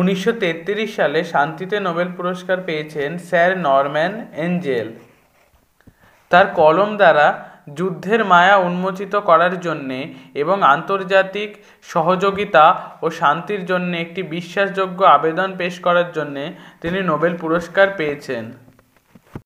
উনিশশো সালে শান্তিতে নোবেল পুরস্কার পেয়েছেন স্যার নরম্যান এঞ্জেল তার কলম দ্বারা যুদ্ধের মায়া উন্মোচিত করার জন্যে এবং আন্তর্জাতিক সহযোগিতা ও শান্তির জন্য একটি বিশ্বাসযোগ্য আবেদন পেশ করার জন্যে তিনি নোবেল পুরস্কার পেয়েছেন